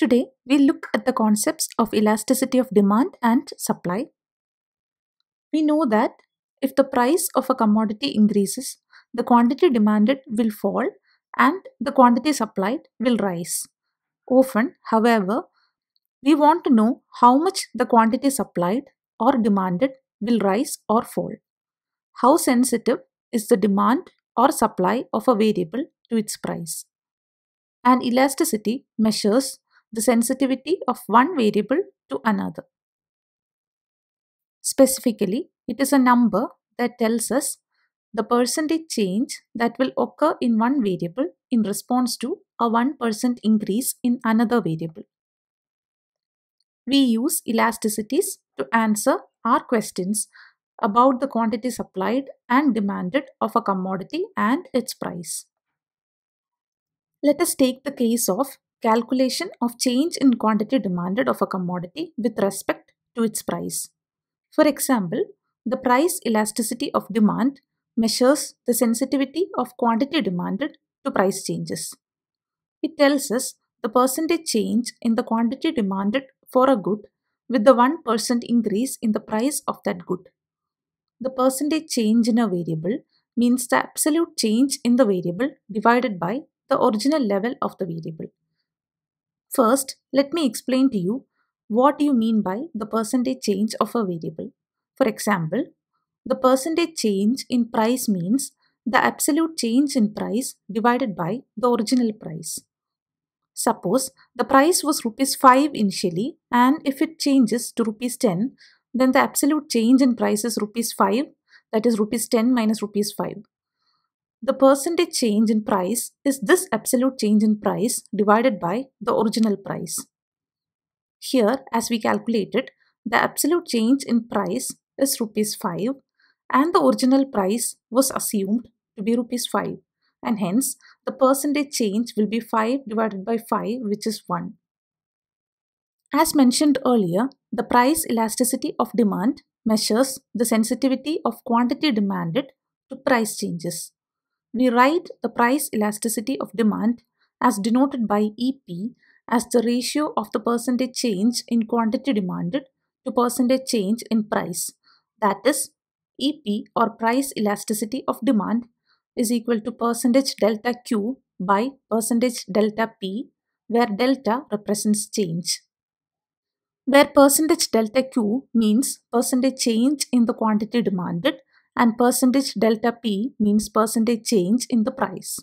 Today, we look at the concepts of elasticity of demand and supply. We know that if the price of a commodity increases, the quantity demanded will fall and the quantity supplied will rise. Often, however, we want to know how much the quantity supplied or demanded will rise or fall. How sensitive is the demand or supply of a variable to its price? An elasticity measures the sensitivity of one variable to another. Specifically, it is a number that tells us the percentage change that will occur in one variable in response to a 1% increase in another variable. We use elasticities to answer our questions about the quantity supplied and demanded of a commodity and its price. Let us take the case of Calculation of change in quantity demanded of a commodity with respect to its price. For example, the price elasticity of demand measures the sensitivity of quantity demanded to price changes. It tells us the percentage change in the quantity demanded for a good with the 1% increase in the price of that good. The percentage change in a variable means the absolute change in the variable divided by the original level of the variable. First, let me explain to you what you mean by the percentage change of a variable. For example, the percentage change in price means the absolute change in price divided by the original price. Suppose the price was rupees 5 initially and if it changes to rupees 10, then the absolute change in price is rupees 5 that is rupees 10 minus rupees 5. The percentage change in price is this absolute change in price divided by the original price. Here, as we calculated, the absolute change in price is rupees 5 and the original price was assumed to be rupees 5 and hence the percentage change will be 5 divided by 5 which is 1. As mentioned earlier, the price elasticity of demand measures the sensitivity of quantity demanded to price changes. We write the price elasticity of demand as denoted by EP as the ratio of the percentage change in quantity demanded to percentage change in price. That is, EP or price elasticity of demand is equal to percentage delta Q by percentage delta P where delta represents change. Where percentage delta Q means percentage change in the quantity demanded and percentage delta P means percentage change in the price.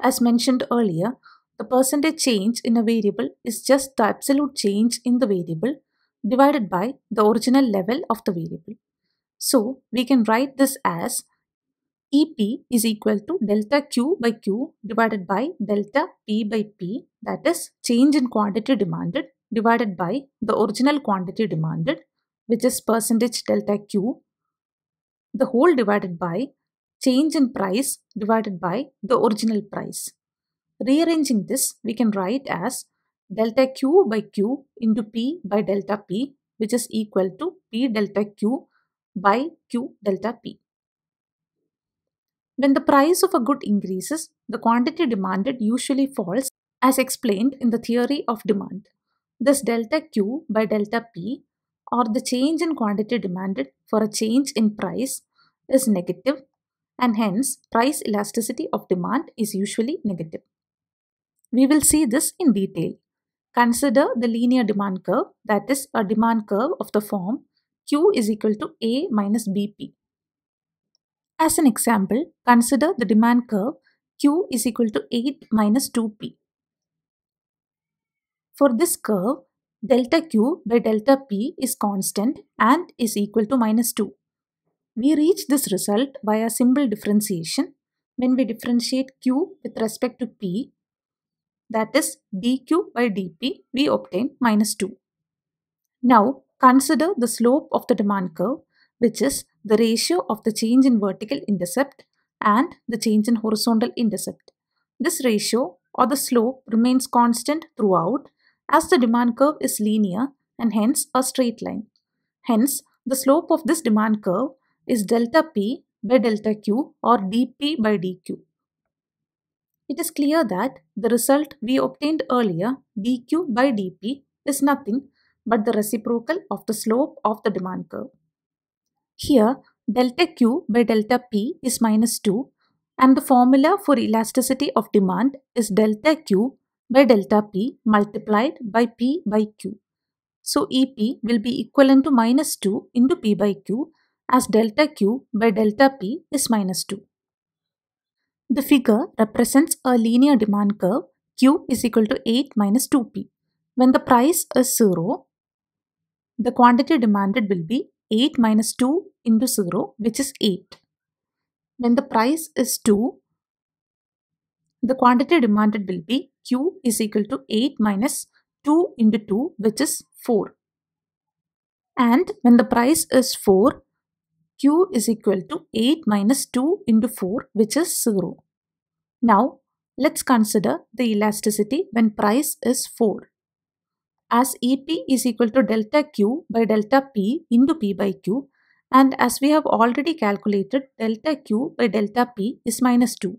As mentioned earlier, the percentage change in a variable is just the absolute change in the variable divided by the original level of the variable. So we can write this as EP is equal to delta Q by Q divided by delta P by P that is change in quantity demanded divided by the original quantity demanded which is percentage delta Q the whole divided by change in price divided by the original price. Rearranging this, we can write as delta Q by Q into P by delta P, which is equal to P delta Q by Q delta P. When the price of a good increases, the quantity demanded usually falls as explained in the theory of demand. This delta Q by delta P or the change in quantity demanded for a change in price is negative and hence price elasticity of demand is usually negative. We will see this in detail. Consider the linear demand curve that is a demand curve of the form Q is equal to A minus BP. As an example, consider the demand curve Q is equal to 8 minus 2P. For this curve, delta Q by delta P is constant and is equal to minus 2. We reach this result via simple differentiation when we differentiate Q with respect to P that is dq by dp we obtain minus 2. Now consider the slope of the demand curve which is the ratio of the change in vertical intercept and the change in horizontal intercept. This ratio or the slope remains constant throughout as the demand curve is linear and hence a straight line. Hence, the slope of this demand curve is delta P by delta Q or dP by dQ. It is clear that the result we obtained earlier dQ by dP is nothing but the reciprocal of the slope of the demand curve. Here, delta Q by delta P is minus 2 and the formula for elasticity of demand is delta Q by delta P multiplied by P by Q. So EP will be equivalent to minus 2 into P by Q as delta Q by delta P is minus 2. The figure represents a linear demand curve Q is equal to 8 minus 2P. When the price is 0, the quantity demanded will be 8 minus 2 into 0 which is 8. When the price is 2, the quantity demanded will be Q is equal to 8 minus 2 into 2 which is 4. And when the price is 4, Q is equal to 8 minus 2 into 4 which is 0. Now let's consider the elasticity when price is 4. As EP is equal to delta Q by delta P into P by Q and as we have already calculated delta Q by delta P is minus 2.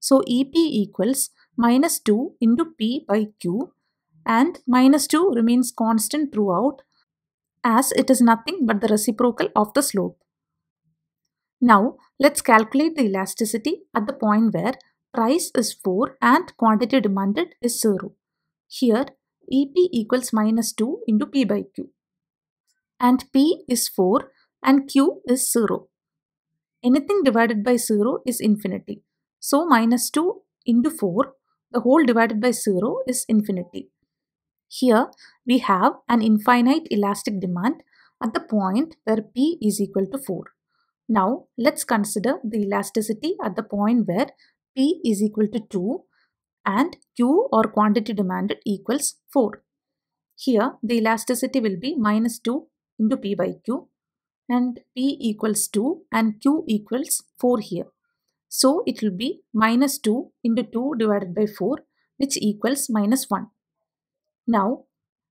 So EP equals minus 2 into P by Q and minus 2 remains constant throughout as it is nothing but the reciprocal of the slope. Now let's calculate the elasticity at the point where price is 4 and quantity demanded is 0. Here EP equals minus 2 into P by Q and P is 4 and Q is 0. Anything divided by 0 is infinity. So minus 2 into 4, the whole divided by 0 is infinity. Here we have an infinite elastic demand at the point where p is equal to 4. Now let's consider the elasticity at the point where p is equal to 2 and q or quantity demanded equals 4. Here the elasticity will be minus 2 into p by q and p equals 2 and q equals 4 here. So it will be minus 2 into 2 divided by 4 which equals minus 1. Now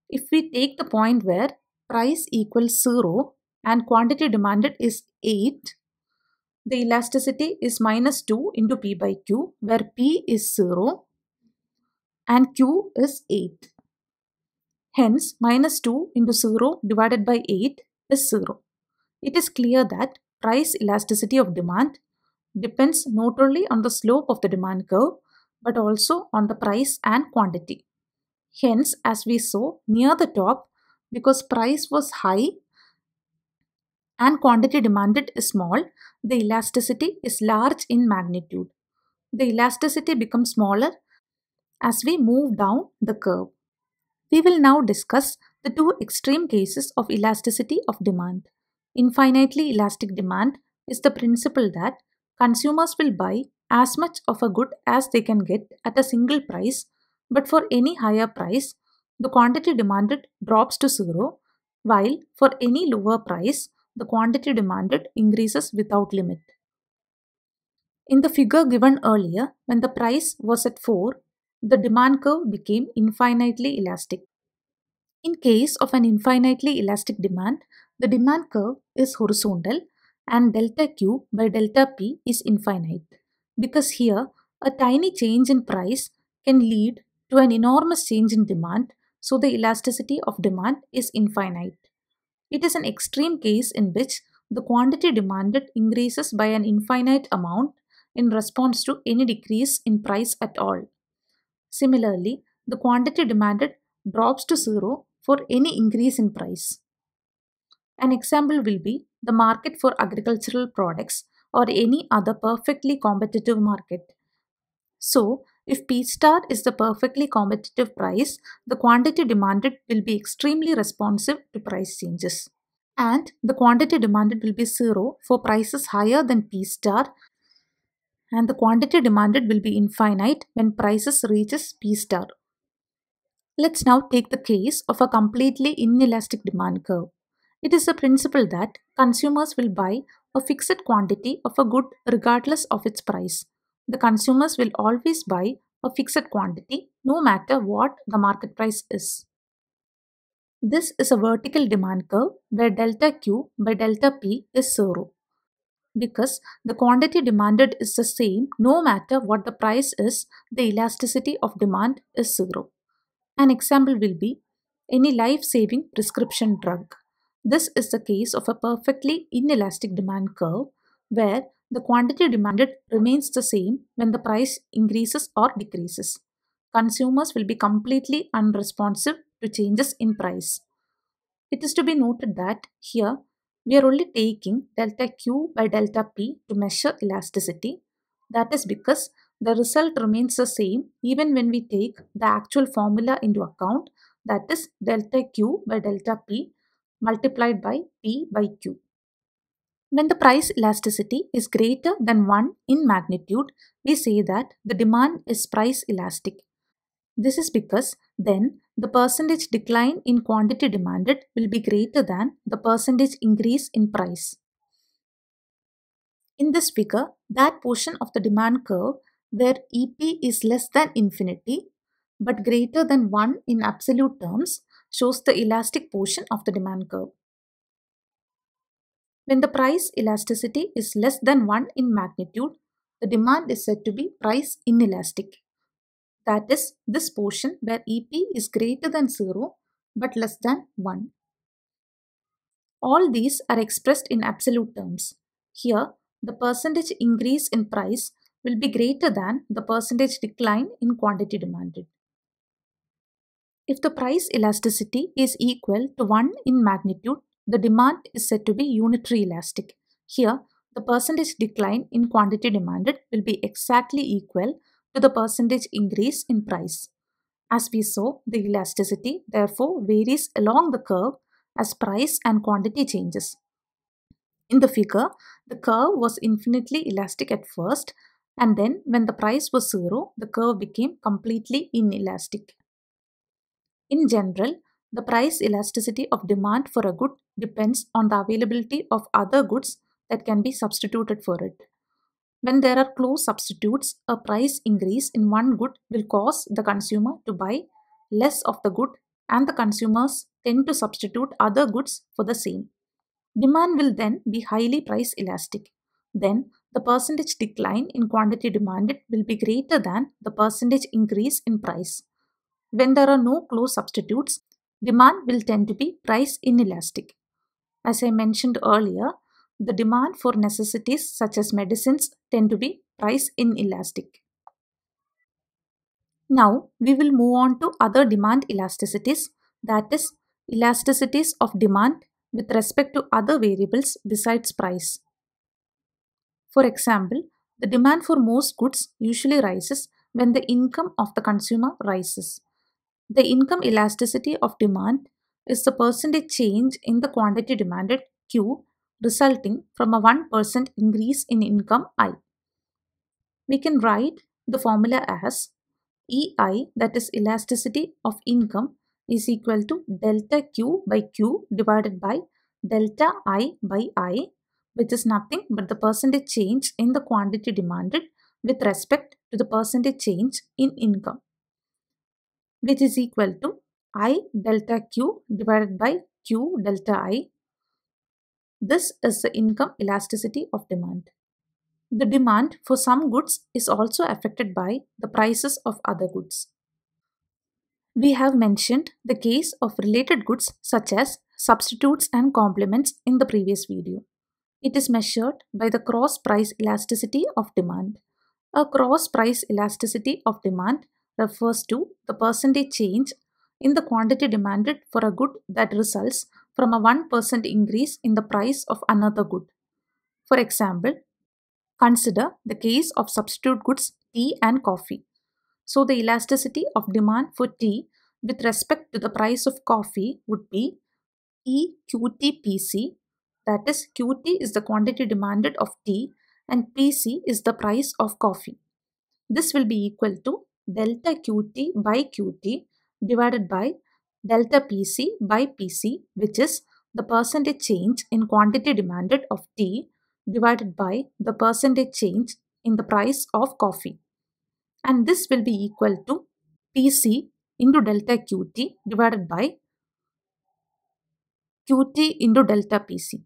if we take the point where price equals 0 and quantity demanded is 8, the elasticity is minus 2 into P by Q where P is 0 and Q is 8. Hence minus 2 into 0 divided by 8 is 0. It is clear that price elasticity of demand depends not only on the slope of the demand curve but also on the price and quantity. Hence, as we saw near the top, because price was high and quantity demanded is small, the elasticity is large in magnitude. The elasticity becomes smaller as we move down the curve. We will now discuss the two extreme cases of elasticity of demand. Infinitely elastic demand is the principle that Consumers will buy as much of a good as they can get at a single price, but for any higher price, the quantity demanded drops to zero, while for any lower price, the quantity demanded increases without limit. In the figure given earlier, when the price was at 4, the demand curve became infinitely elastic. In case of an infinitely elastic demand, the demand curve is horizontal and delta Q by delta P is infinite because here a tiny change in price can lead to an enormous change in demand so the elasticity of demand is infinite. It is an extreme case in which the quantity demanded increases by an infinite amount in response to any decrease in price at all. Similarly, the quantity demanded drops to zero for any increase in price. An example will be the market for agricultural products or any other perfectly competitive market. So, if P star is the perfectly competitive price, the quantity demanded will be extremely responsive to price changes. And the quantity demanded will be 0 for prices higher than P star and the quantity demanded will be infinite when prices reaches P star. Let's now take the case of a completely inelastic demand curve. It is a principle that consumers will buy a fixed quantity of a good regardless of its price. The consumers will always buy a fixed quantity no matter what the market price is. This is a vertical demand curve where delta Q by delta P is 0 because the quantity demanded is the same no matter what the price is, the elasticity of demand is zero. An example will be any life saving prescription drug. This is the case of a perfectly inelastic demand curve where the quantity demanded remains the same when the price increases or decreases. Consumers will be completely unresponsive to changes in price. It is to be noted that here we are only taking delta Q by delta P to measure elasticity. That is because the result remains the same even when we take the actual formula into account that is delta Q by delta P multiplied by P by Q. When the price elasticity is greater than 1 in magnitude, we say that the demand is price elastic. This is because then the percentage decline in quantity demanded will be greater than the percentage increase in price. In this figure, that portion of the demand curve where EP is less than infinity but greater than 1 in absolute terms shows the elastic portion of the demand curve. When the price elasticity is less than 1 in magnitude, the demand is said to be price inelastic. That is, this portion where EP is greater than 0 but less than 1. All these are expressed in absolute terms. Here, the percentage increase in price will be greater than the percentage decline in quantity demanded. If the price elasticity is equal to 1 in magnitude, the demand is said to be unitary elastic. Here, the percentage decline in quantity demanded will be exactly equal to the percentage increase in price. As we saw, the elasticity therefore varies along the curve as price and quantity changes. In the figure, the curve was infinitely elastic at first and then when the price was zero, the curve became completely inelastic. In general, the price elasticity of demand for a good depends on the availability of other goods that can be substituted for it. When there are close substitutes, a price increase in one good will cause the consumer to buy less of the good and the consumers tend to substitute other goods for the same. Demand will then be highly price elastic. Then, the percentage decline in quantity demanded will be greater than the percentage increase in price. When there are no close substitutes, demand will tend to be price inelastic. As I mentioned earlier, the demand for necessities such as medicines tend to be price inelastic. Now we will move on to other demand elasticities that is elasticities of demand with respect to other variables besides price. For example, the demand for most goods usually rises when the income of the consumer rises. The income elasticity of demand is the percentage change in the quantity demanded Q resulting from a 1% increase in income I. We can write the formula as EI that is elasticity of income is equal to delta Q by Q divided by delta I by I which is nothing but the percentage change in the quantity demanded with respect to the percentage change in income which is equal to I delta Q divided by Q delta I. This is the income elasticity of demand. The demand for some goods is also affected by the prices of other goods. We have mentioned the case of related goods such as substitutes and complements in the previous video. It is measured by the cross price elasticity of demand. A cross price elasticity of demand refers to the percentage change in the quantity demanded for a good that results from a 1% increase in the price of another good. For example, consider the case of substitute goods tea and coffee. So the elasticity of demand for tea with respect to the price of coffee would be EQTPC that is QT is the quantity demanded of tea and PC is the price of coffee. This will be equal to delta Qt by Qt divided by delta PC by PC which is the percentage change in quantity demanded of tea divided by the percentage change in the price of coffee. And this will be equal to PC into delta Qt divided by Qt into delta PC.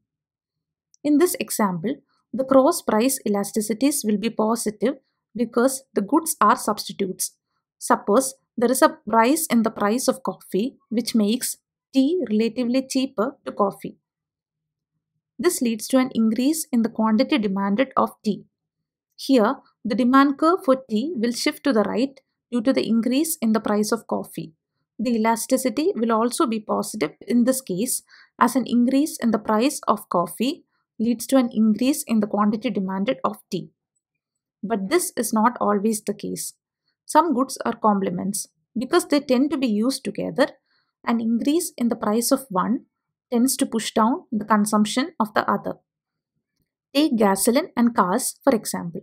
In this example, the cross price elasticities will be positive because the goods are substitutes. Suppose there is a rise in the price of coffee which makes tea relatively cheaper to coffee. This leads to an increase in the quantity demanded of tea. Here, the demand curve for tea will shift to the right due to the increase in the price of coffee. The elasticity will also be positive in this case as an increase in the price of coffee leads to an increase in the quantity demanded of tea. But this is not always the case. Some goods are complements because they tend to be used together. An increase in the price of one tends to push down the consumption of the other. Take gasoline and cars for example.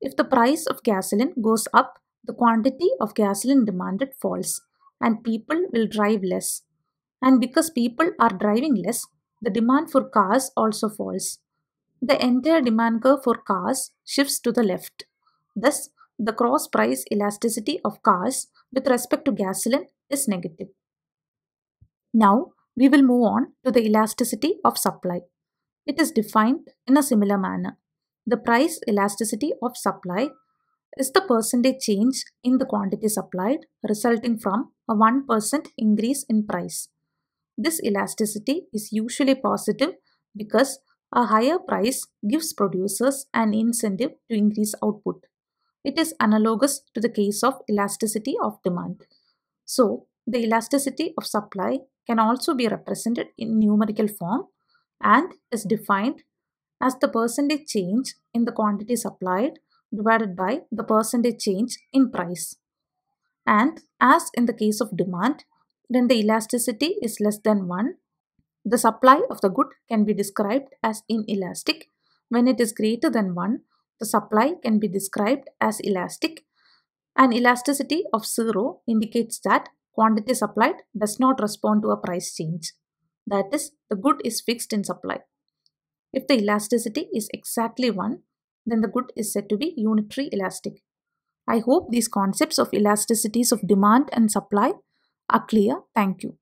If the price of gasoline goes up, the quantity of gasoline demanded falls and people will drive less. And because people are driving less, the demand for cars also falls the entire demand curve for cars shifts to the left. Thus, the cross price elasticity of cars with respect to gasoline is negative. Now, we will move on to the elasticity of supply. It is defined in a similar manner. The price elasticity of supply is the percentage change in the quantity supplied resulting from a 1% increase in price. This elasticity is usually positive because a higher price gives producers an incentive to increase output. It is analogous to the case of elasticity of demand. So, the elasticity of supply can also be represented in numerical form and is defined as the percentage change in the quantity supplied divided by the percentage change in price. And as in the case of demand, when the elasticity is less than 1, the supply of the good can be described as inelastic. When it is greater than 1, the supply can be described as elastic. An elasticity of 0 indicates that quantity supplied does not respond to a price change. That is, the good is fixed in supply. If the elasticity is exactly 1, then the good is said to be unitary elastic. I hope these concepts of elasticities of demand and supply are clear. Thank you.